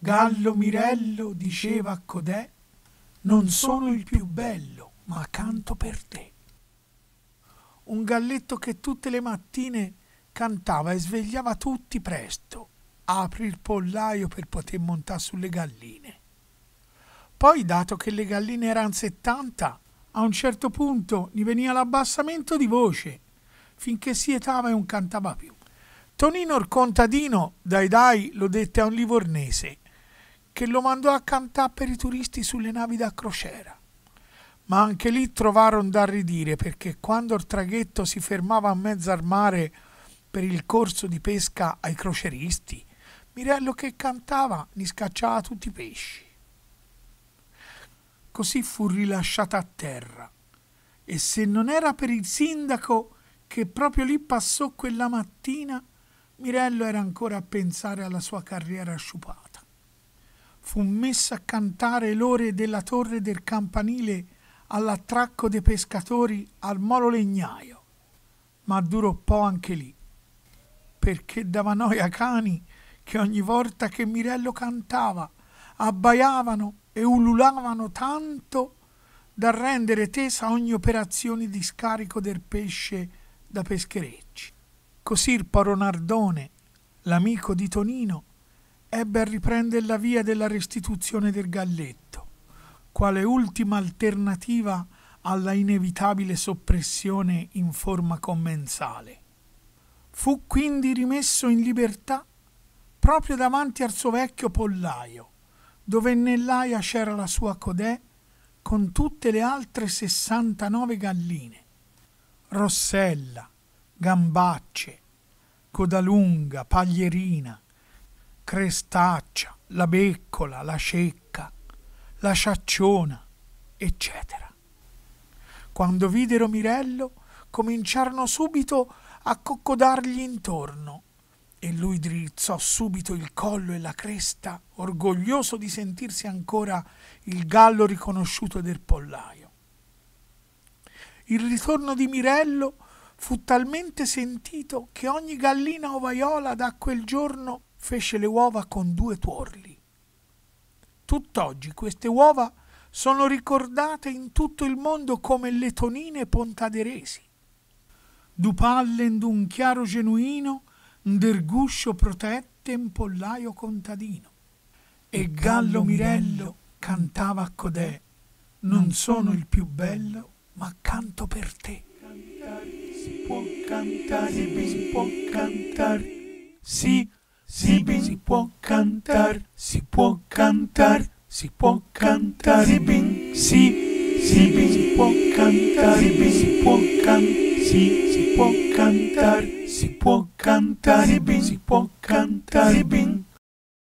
Gallo Mirello diceva a Codè, non sono il più bello, ma canto per te. Un galletto che tutte le mattine cantava e svegliava tutti presto. Apri il pollaio per poter montare sulle galline. Poi, dato che le galline erano 70, a un certo punto gli veniva l'abbassamento di voce, finché si etava e non cantava più. Tonino il contadino, dai dai, lo dette a un livornese, che lo mandò a cantare per i turisti sulle navi da crociera. Ma anche lì trovarono da ridire perché quando il traghetto si fermava a mezzo al mare per il corso di pesca ai croceristi, Mirello che cantava ne scacciava tutti i pesci. Così fu rilasciata a terra e se non era per il sindaco che proprio lì passò quella mattina, Mirello era ancora a pensare alla sua carriera sciupata fu messa a cantare l'ore della torre del campanile all'attracco dei pescatori al molo legnaio, ma durò po' anche lì, perché dava noia cani che ogni volta che Mirello cantava abbaiavano e ululavano tanto da rendere tesa ogni operazione di scarico del pesce da pescherecci. Così il poro l'amico di Tonino, ebbe a riprendere la via della restituzione del galletto, quale ultima alternativa alla inevitabile soppressione in forma commensale. Fu quindi rimesso in libertà proprio davanti al suo vecchio pollaio, dove nell'aia c'era la sua codè con tutte le altre 69 galline. Rossella, Gambacce, Codalunga, Paglierina, Crestaccia, la Beccola, la Cecca, la Sciacciona, eccetera. Quando videro Mirello, cominciarono subito a coccodargli intorno e lui drizzò subito il collo e la cresta, orgoglioso di sentirsi ancora il gallo riconosciuto del pollaio. Il ritorno di Mirello fu talmente sentito che ogni gallina ovaiola da quel giorno fece le uova con due tuorli. Tutt'oggi queste uova sono ricordate in tutto il mondo come letonine pontaderesi. Du pallen d'un chiaro genuino, der guscio protette un pollaio contadino. E Gallo Mirello cantava a Codè, non sono il più bello, ma canto per te. Cantare, si può cantare, si può cantare. Sì, Zibin si può cantar, si può cantar, si può cantar. Zibin si, Zibin si può cantar, Zibin si può cantar. Si, si può cantar, si può cantar, Zibin si può cantar, Zibin.